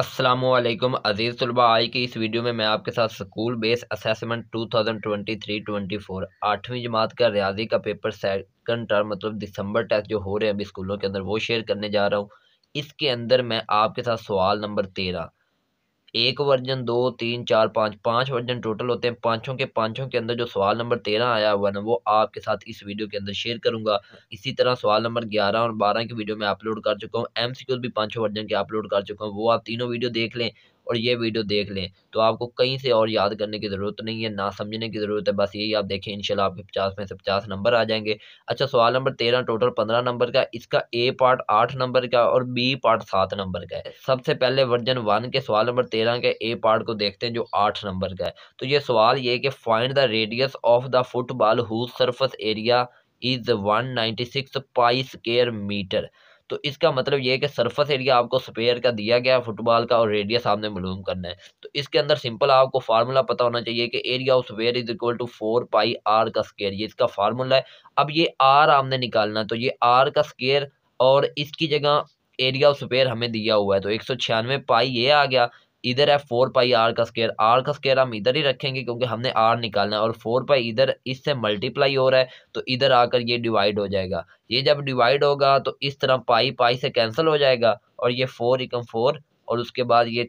असलम अज़ीज़ तलबा आज की इस वीडियो में मैं आपके साथ स्कूल बेस असेसमेंट 2023-24 आठवीं जमात का रियाजी का पेपर सेकंड टर्म मतलब दिसंबर टेस्ट जो हो रहे हैं अभी स्कूलों के अंदर वो शेयर करने जा रहा हूँ इसके अंदर मैं आपके साथ सवाल नंबर तेरह एक वर्जन दो तीन चार पाँच पाँच वर्जन टोटल होते हैं पाँचों के पाँचों के अंदर जो सवाल नंबर तेरह आया हुआ ना वो आपके साथ इस वीडियो के अंदर शेयर करूंगा इसी तरह सवाल नंबर ग्यारह और बारह की वीडियो में अपलोड कर चुका हूँ एम भी पाँचों वर्जन के अपलोड कर चुका हूँ वो आप तीनों वीडियो देख लें और ये वीडियो देख लें तो आपको कहीं से और याद करने की ज़रूरत नहीं है ना समझने की ज़रूरत है बस यही आप देखें इनशाला आपके पचास में से पचास नंबर आ जाएंगे अच्छा सवाल नंबर तेरह टोटल पंद्रह नंबर का इसका ए पार्ट आठ नंबर का और बी पार्ट सात नंबर का है सबसे पहले वर्जन वन के सवाल नंबर तेरह के ए पार्ट को देखते हैं जो आठ नंबर का है तो ये सवाल ये कि find the radius of the football who surface area is one ninety six pi square metre तो इसका मतलब ये है कि सरफेस एरिया आपको स्पेयर का दिया गया है फुटबॉल का और रेडियस आपने मलूम करना है तो इसके अंदर सिंपल आपको फार्मूला पता होना चाहिए कि area of sphere is equal to four pi R का स्केयर ये इसका फार्मूला है अब ये आर आपने निकालना तो ये आर का स्केयर और इसकी जगह एरिया ऑफ स्पेयर हमें दिया हुआ है तो एक सौ छियानवे पाई ये आ गया इधर है फोर पाई आर का स्केयर आर का स्केयर हम इधर ही रखेंगे क्योंकि हमने आर निकालना है और फोर पाई इधर इससे मल्टीप्लाई हो रहा है तो इधर आकर ये डिवाइड हो जाएगा ये जब डिवाइड होगा तो इस तरह पाई पाई से कैंसिल हो जाएगा और ये फोर इकम फोर और उसके बाद ये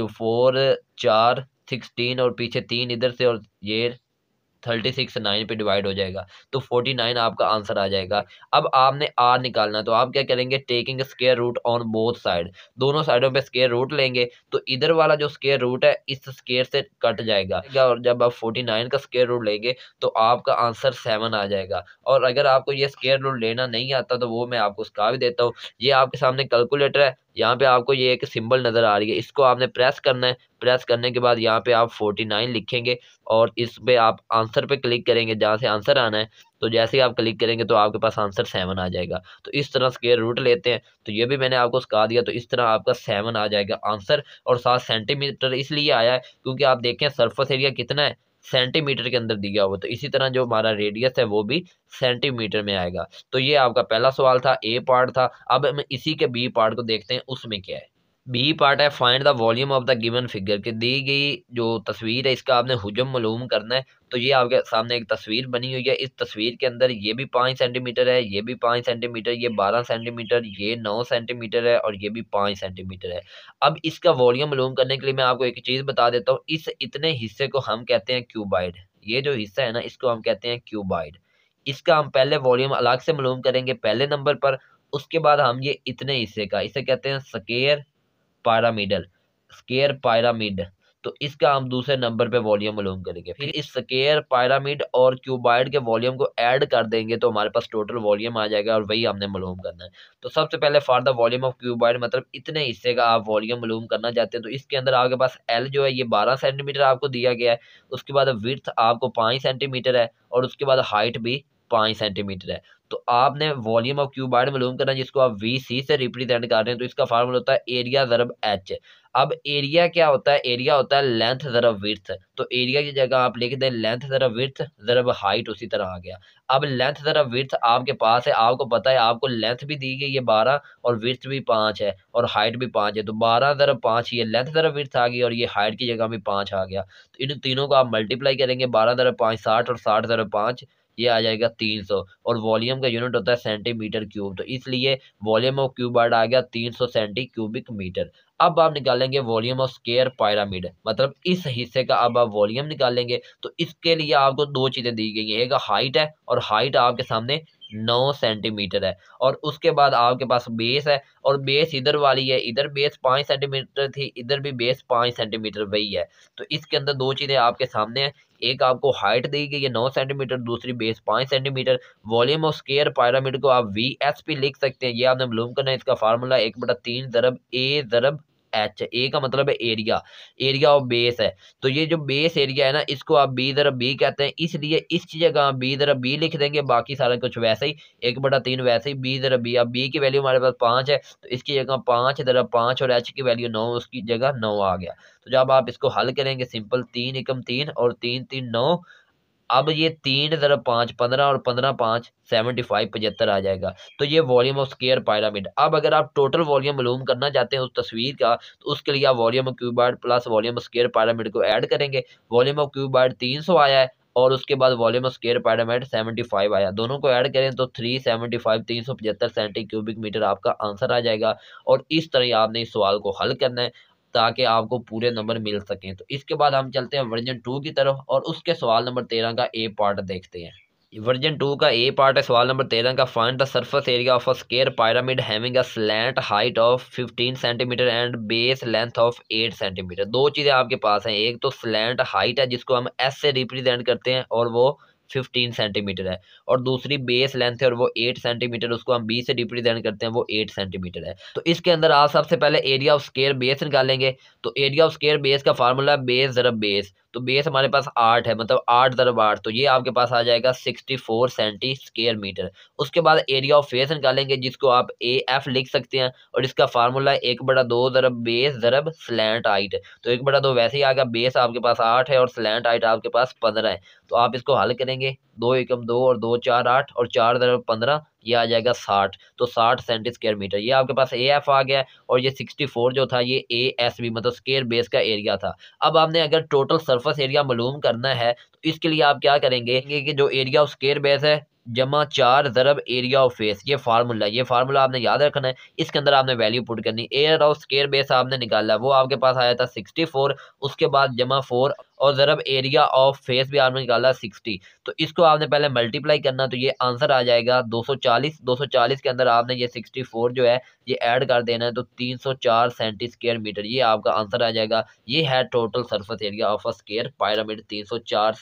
जो फोर चार सिक्सटीन और पीछे तीन इधर से और ये थर्टी सिक्स नाइन पे डिवाइड हो जाएगा तो फोर्टी नाइन आपका आंसर आ जाएगा अब आपने आर निकालना तो आप क्या करेंगे taking square root on both side दोनों साइडों पे स्केयर रूट लेंगे तो इधर वाला जो स्केयर रूट है इस स्केयर से कट जाएगा और जब आप फोर्टी नाइन का स्केयर रूट लेंगे तो आपका आंसर सेवन आ जाएगा और अगर आपको ये स्केयर रूट लेना नहीं आता तो वो मैं आपको उसका भी देता हूँ ये आपके सामने कैलकुलेटर है यहाँ पे आपको ये एक सिंबल नज़र आ रही है इसको आपने प्रेस करना है प्रेस करने के बाद यहाँ पे आप फोर्टी नाइन लिखेंगे और इस पर आप आंसर पे क्लिक करेंगे जहाँ से आंसर आना है तो जैसे ही आप क्लिक करेंगे तो आपके पास आंसर सेवन आ जाएगा तो इस तरह स्केयर रूट लेते हैं तो ये भी मैंने आपको सिखा दिया तो इस तरह आपका सेवन आ जाएगा आंसर और सात सेंटीमीटर इसलिए आया है क्योंकि आप देखें सर्फस एरिया कितना है सेंटीमीटर के अंदर दिया हुआ तो इसी तरह जो हमारा रेडियस है वो भी सेंटीमीटर में आएगा तो ये आपका पहला सवाल था ए पार्ट था अब हम इसी के बी पार्ट को देखते हैं उसमें क्या है बी पार्ट है find the volume of the given figure के दी गई जो तस्वीर है इसका आपने हुजम मलूम करना है तो ये आपके सामने एक तस्वीर बनी हुई है इस तस्वीर के अंदर ये भी पाँच सेंटीमीटर है ये भी पाँच सेंटीमीटर ये बारह सेंटीमीटर ये नौ सेंटीमीटर है और ये भी पाँच सेंटीमीटर है अब इसका वॉल्यूम मलूम करने के लिए मैं आपको एक चीज़ बता देता हूँ इस इतने हिस्से को हम कहते हैं क्यूबाइड ये जो हिस्सा है ना इसको हम कहते हैं क्यूबाइड इसका हम पहले वॉल्यूम अलग से मलूम करेंगे पहले नंबर पर उसके बाद हम ये इतने हिस्से का इसे कहते हैं स्केयर पायरामिडल स्केयर पायरामिड तो इसका हम दूसरे नंबर पे वॉल्यूम मालूम करेंगे फिर इस स्केयर पायरामिड और क्यूबाइड के वॉल्यूम को ऐड कर देंगे तो हमारे पास टोटल वॉल्यूम आ जाएगा और वही हमने मालूम करना है तो सबसे पहले for the volume of cuboid मतलब इतने हिस्से का आप वॉल्यूम मालूम करना चाहते हैं तो इसके अंदर आपके पास एल जो है ये बारह सेंटीमीटर आपको दिया गया है उसके बाद विर्थ आपको पाँच सेंटीमीटर है और उसके बाद हाइट भी पाँच सेंटीमीटर है तो आपने वॉल्यूम ऑफ क्यूबाइड मालूम करना जिसको आप वी सी से रिप्रेजेंट कर रहे हैं तो इसका फार्मूला होता है एरिया ज़रब एच अब एरिया क्या होता है एरिया होता है लेंथ ज़रब विर्थ तो एरिया की जगह आप लिख दें लेंथ ज़रब विर्थ ज़रब हाइट उसी तरह आ गया अब लेंथ ज़रब विर्थ आपके पास है आपको पता है आपको लेंथ भी दी गई है बारह और विर्थ भी पाँच है और हाइट भी पाँच है तो बारह ज़रब पाँच ये लेंथ ज़रब विर्थ आ गई और ये हाइट की जगह भी पाँच आ गया तो इन तीनों को आप मल्टीप्लाई करेंगे बारह ज़रब पाँच साठ और साठ ज़रब पाँच ये आ जाएगा तीन सौ और वॉल्यूम का यूनिट होता है सेंटीमीटर क्यूब तो इसलिए वॉल्यूम ऑफ क्यूब आ गया तीन सौ सेंटी क्यूबिक मीटर अब आप निकालेंगे वॉल्यूम ऑफ स्केयर पायरामिड मतलब इस हिस्से का अब आप वॉल्यूम निकालेंगे तो इसके लिए आपको दो चीज़ें दी गई हैं एक हाइट है और हाइट आपके सामने नौ सेंटीमीटर है और उसके बाद आपके पास बेस है और बेस इधर वाली है इधर बेस पाँच सेंटीमीटर थी इधर भी बेस पाँच सेंटीमीटर वही है तो इसके अंदर दो चीज़ें आपके सामने हैं एक आपको हाइट दी गई है नौ सेंटीमीटर दूसरी बेस पाँच centimetre volume of square pyramid को आप वी एस पी लिख सकते हैं ये आपने मालूम करना है इसका फार्मूला एक बटा तीन ज़रब ए ज़रब एच ए का मतलब है एरिया एरिया ऑफ बेस है तो ये जो बेस एरिया है ना इसको आप बी दर बी कहते हैं इसलिए इस जगह आप बी दर बी लिख देंगे बाकी सारा कुछ वैसे ही एक बटा तीन वैसे ही बी दर बी अब बी की वैल्यू हमारे पास पाँच है तो इसकी जगह पाँच ज़रा पाँच और एच की वैल्यू नौ उसकी जगह नौ आ गया तो जब आप इसको हल करेंगे सिंपल तीन एकम तीन और तीन तीन नौ अब ये तीन ज़रब पाँच पंद्रह और पंद्रह पाँच सेवेंटी फाइव पचहत्तर आ जाएगा तो ये वॉल्यूम ऑफ स्केयर पायरामिड अब अगर आप टोटल वॉल्यूम मालूम करना चाहते हैं उस तस्वीर का तो उसके लिए आप volume of cuboid plus volume of square pyramid को ऐड करेंगे वॉल्यूम ऑफ क्यूबार्ड तीन सौ आया है और उसके बाद volume of square pyramid seventy five आया दोनों को ऐड करें तो थ्री सेवेंटी फाइव तीन सौ पचहत्तर सेंटी क्यूबिक मीटर आपका आंसर आ जाएगा और इस तरह आपने इस सवाल को हल करना है ताकि आपको पूरे नंबर मिल सकें तो इसके बाद हम चलते हैं वर्जन टू की तरफ और उसके सवाल नंबर तेरह का ए पार्ट देखते हैं वर्जन टू का ए पार्ट है सवाल नंबर तेरह का find the surface area of a square pyramid having a slant height of fifteen centimetre and base length of eight centimetre दो चीज़ें आपके पास हैं एक तो स्लैंट हाइट है जिसको हम एस से रिप्रेजेंट करते हैं और वो फिफ्टीन सेंटीमीटर है और दूसरी बेस लेंथ है और वो एट सेंटीमीटर उसको हम बी से रिप्रेजेंट करते हैं वो एट सेंटीमीटर है तो इसके अंदर आप सबसे पहले एरिया ऑफ स्केयर बेस निकालेंगे तो एरिया ऑफ स्केयर बेस का फार्मूला बेस ज़रब बेस तो बेस हमारे पास आठ है मतलब आठ ज़रब आठ तो ये आपके पास आ जाएगा sixty four centi square metre उसके बाद एरिया ऑफ फेस निकालेंगे जिसको आप ए एफ लिख सकते हैं और इसका फार्मूला एक बड़ा दो ज़रब बेस ज़रब स्लैंट हाइट तो एक बड़ा दो वैसे ही गया बेस आपके पास आठ है और स्लैंट हाइट आपके पास पंद्रह है तो आप इसको हल करेंगे करेंगे दो एकम दो और दो चार आठ और चार दर पंद्रह ये आ जाएगा साठ तो साठ सेंटी स्क्वायर मीटर ये आपके पास ए एफ आ गया और ये सिक्सटी फोर जो था ये ए एस बी मतलब स्केयर बेस का एरिया था अब आपने अगर टोटल सरफेस एरिया मालूम करना है तो इसके लिए आप क्या करेंगे कि जो एरिया ऑफ स्केयर बेस है जमा चार ज़रब एरिया ऑफ फेस ये फार्मूला ये फार्मूला आपने याद रखना है इसके अंदर आपने वैल्यू पुट करनी एयर ऑफ स्केयर बेस आपने निकाला वो आपके पास आया था सिक्सटी फोर उसके बाद जमा फोर और ज़रब एरिया ऑफ फेस भी आपने निकाला सिक्सटी तो इसको आपने पहले मल्टीप्लाई करना तो ये आंसर आ जाएगा दो सौ चार 240 के अंदर आपने ये 64 जो है ये ऐड कर देना है तो 304 सौ चार मीटर ये आपका आंसर आ जाएगा ये है total surface area of a square pyramid तीन सौ चार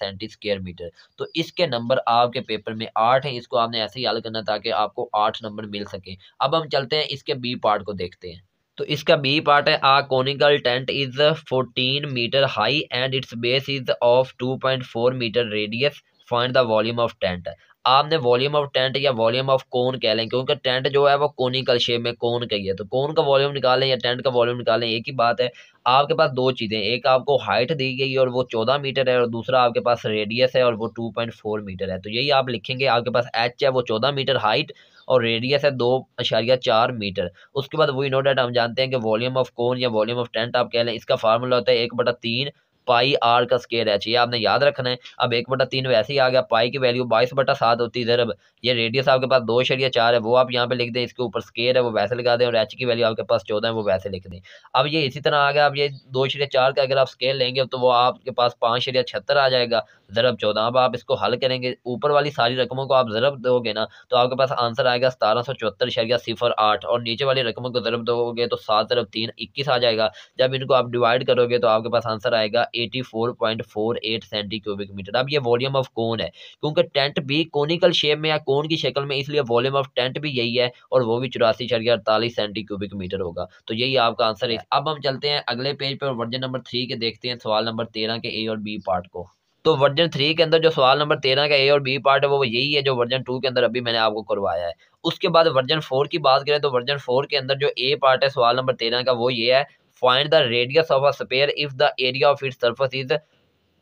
मीटर तो इसके नंबर आपके पेपर में आठ है इसको आपने ऐसे ही हल करना ताकि आपको आठ नंबर मिल सके अब हम चलते हैं इसके बी पार्ट को देखते हैं तो इसका बी पार्ट है a conical tent is 14 metre high and its base is of 2.4 metre radius find the volume of tent आपने वॉल्यूम ऑफ टेंट या वॉल्यूम ऑफ कोन कह लें क्योंकि टेंट जो है वो कोनिकल शेप में कोन कही है तो कोन का वॉल्यूम निकालें या टेंट का वॉल्यूम निकालें एक ही बात है आपके पास दो चीज़ें एक आपको हाइट दी गई और वो चौदह मीटर है और दूसरा आपके पास रेडियस है और वो टू पॉइंट फोर मीटर है तो यही आप लिखेंगे आपके पास एच है वो चौदह मीटर हाइट और रेडियस है दो अशारिया चार मीटर उसके बाद वही नो डेट हम जानते हैं कि वॉल्यूम ऑफ कौन या वॉल्यूम ऑफ टेंट आप कह लें इसका फार्मूला होता है एक बटा तीन पाई आर का स्केयर है ये आपने याद रखना है अब एक बटा तीन वैसे ही आ गया पाई की वैल्यू बाईस बटा सात होती है जरब ये रेडियस आपके पास दो शरिया चार है वो आप यहाँ पे लिख दें इसके ऊपर स्केयर है वो वैसे लगा दें और एच की वैल्यू आपके पास चौदह है वो वैसे लिख दें अब ये इसी तरह आ गया अब ये दो शरिया चार का अगर आप स्केयर लेंगे तो वो आपके पास पाँच शरिया छत्तर आ जाएगा जरब चौदह अब आप इसको हल करेंगे ऊपर वाली सारी रकमों को आप जरब दोगे ना तो आपके पास आंसर आएगा सतारह सौ चौहत्तर शरिया सिफर आठ और नीचे वाली रकमों को जरब दोगे तो सात जरब तीन इक्कीस आ जाएगा जब इनको आप डिवाइड करोगे तो आपके पास आंसर आएगा 84.48 सेंटी क्यूबिक मीटर अब ये वॉल्यूम ऑफ कोन है क्योंकि टेंट भी कोनिकल शेप में या कोन की शक्ल में इसलिए वॉल्यूम ऑफ टेंट भी यही है और वो भी चौरासी छड़के अड़तालीस सेंटी क्यूबिक मीटर होगा तो यही आपका आंसर है अब हम चलते हैं अगले पेज पर वर्जन नंबर थ्री के देखते हैं सवाल नंबर तेरह के ए और बी पार्ट को तो वर्जन थ्री के अंदर जो सवाल नंबर तेरह का ए और बी पार्ट है वो यही है जो वर्जन टू के अंदर अभी मैंने आपको करवाया है उसके बाद वर्जन फोर की बात करें तो वर्जन फोर के अंदर जो ए पार्ट है सवाल नंबर तेरह का वो ये है Find the radius of a sphere if the area of its surface is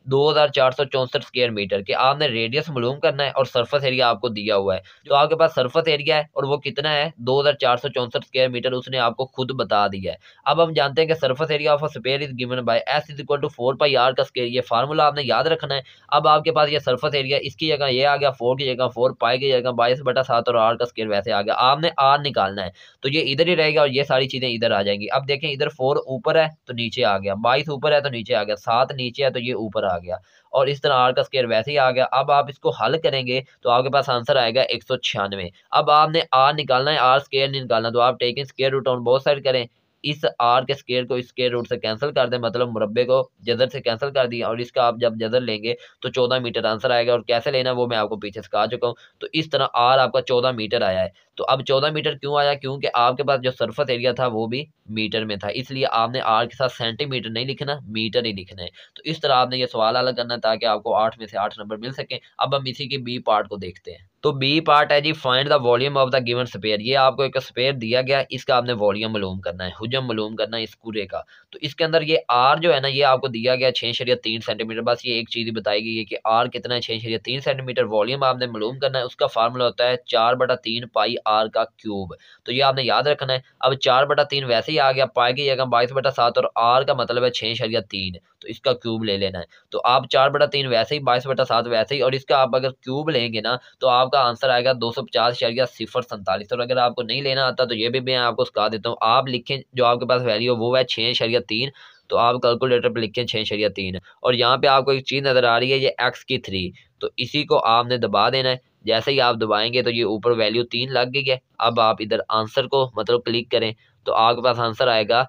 दो हज़ार चार सौ चौंसठ मीटर के आपने रेडियस मालूम करना है और सरफेस एरिया आपको दिया हुआ है तो आपके पास सरफेस एरिया है और वो कितना है दो हज़ार चार सौ मीटर उसने आपको खुद बता दिया है अब हम जानते हैं कि surface area of sphere is given by S is equal to four pi R का स्केयर ये फार्मूला आपने याद रखना है अब आपके पास ये सर्फस एरिया इसकी जगह ये आ गया फोर की जगह फोर पाई की जगह बाईस बटा सात और आर का स्केयर वैसे आ गया आपने आर निकालना है तो ये इधर ही रहेगा और ये सारी चीज़ें इधर आ जाएंगी अब देखें इधर फोर ऊपर है तो नीचे आ गया बाईस ऊपर है तो नीचे आ गया सात नीचे है तो ये ऊपर आ गया और इस तरह आर का स्केयर वैसे ही आ गया अब आप इसको हल करेंगे तो आपके पास आंसर आएगा एक सौ छियानवे अब आपने आर निकालना है आर स्केयर नहीं निकालना तो आप taking square root on both side करें इस आर के स्केयर को स्केयर रूट से कैंसिल कर दें मतलब मुरबे को जजर से कैंसिल कर दिया और इसका आप जब जजर लेंगे तो चौदह मीटर आंसर आएगा और कैसे लेना वो मैं आपको पीछे से कहा चुका हूँ तो इस तरह आर आपका चौदह मीटर आया है तो अब चौदह मीटर क्यों आया क्योंकि आपके पास जो सरफस एरिया था वो भी मीटर में था इसलिए आपने आर के साथ सेंटीमीटर नहीं लिखना मीटर ही लिखना है तो इस तरह आपने ये सवाल अलग करना ताकि आपको आठ में से आठ नंबर मिल सके अब हम इसी के बी पार्ट को देखते हैं तो बी पार्ट है जी find the volume of the given sphere ये आपको एक स्पेयर दिया गया इसका आपने वॉल्यूम मालूम करना है हुजम मालूम करना है इस कूरे का तो इसके अंदर ये आर जो है ना ये आपको दिया गया छः शरिया तीन सेंटीमीटर बस ये एक चीज़ बताई गई है कि आर कितना है छः शरिया तीन सेंटीमीटर वॉल्यूम आपने मालूम करना है उसका फार्मूला होता है चार बटा तीन पाई आर का क्यूब तो ये आपने याद रखना है अब चार बटा तीन वैसे ही आ गया पाए की जगह बाईस बटा सात और आर का मतलब है छः शरिया तीन तो इसका क्यूब ले लेना है तो आप चार बटा तीन वैसे ही बाईस बटा सात वैसे ही और इसका आप अगर क्यूब लेंगे ना तो आपका आंसर आएगा दो सौ पचास शरिया सिफर सैंतालीस और अगर आपको नहीं लेना आता तो ये भी मैं आपको सिखा देता हूँ आप लिखें जो आपके पास वैल्यू है वो है छः शरिया तीन तो आप कैलकुलेटर पर लिखें छः शरिया तीन और यहाँ पर आपको एक चीज़ नज़र आ रही है ये एक्स की थ्री तो इसी को आपने दबा देना है जैसे ही आप दबाएंगे तो ये ऊपर वैल्यू तीन लग गई है अब आप इधर आंसर को मतलब क्लिक करें तो आपके पास आंसर आएगा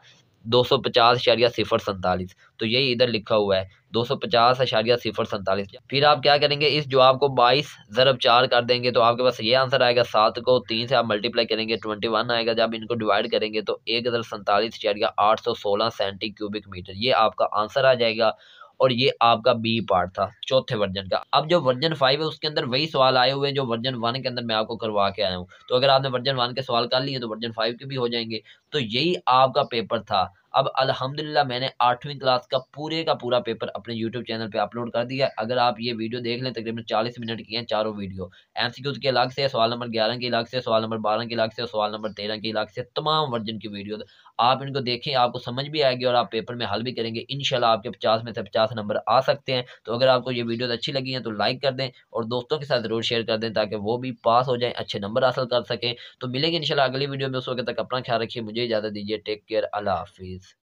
दो सौ पचास अशारिया सिफर सैंतालीस तो यही इधर लिखा हुआ है दो सौ पचास अशारिया सिफर सैंतालीस फिर आप क्या करेंगे इस जवाब को बाईस ज़रब चार कर देंगे तो आपके पास ये आंसर आएगा सात को तीन से आप मल्टीप्लाई करेंगे ट्वेंटी वन आएगा जब इनको डिवाइड करेंगे तो एक हज़ार सैंतालीस अशारिया आठ सौ सोलह सेंटी क्यूबिक मीटर ये आपका आंसर आ जाएगा और ये आपका बी पार्ट था चौथे वर्जन का अब जो वर्जन फाइव है उसके अंदर वही सवाल आए हुए हैं जो वर्जन वन के अंदर मैं आपको करवा के आया हूँ तो अगर आपने वर्जन वन के सवाल कर लिए तो वर्जन फाइव के भी हो जाएंगे तो यही आपका पेपर था अब अल्हम्दुलिल्लाह मैंने आठवीं क्लास का पूरे का पूरा पेपर अपने यूट्यूब चैनल पे अपलोड कर दिया है अगर आप ये वीडियो देख लें तकरीबन चालीस मिनट की हैं चारों वीडियो एम सी के अलग से सवाल नंबर ग्यारह के अलग से सवाल नंबर बारह के अलग से सवाल नंबर तेरह के अलग से तमाम वर्जन की वीडियो आप इनको देखें आपको समझ भी आएगी और आप पेपर में हल भी करेंगे इन आपके पचास में से पचास नंबर आ सकते हैं तो अगर आपको ये वीडियो अच्छी लगी हैं तो लाइक कर दें और दोस्तों के साथ ज़रूर शेयर कर दें ताकि वो भी पास हो जाए अच्छे नंबर हासिल कर सकें तो मिलेंगे इनशाला अगली वीडियो में उस वक्त तक अपना ख्याल रखिए मुझे इजाज़त दीजिए टेक केयर अल्लाह हाफिज़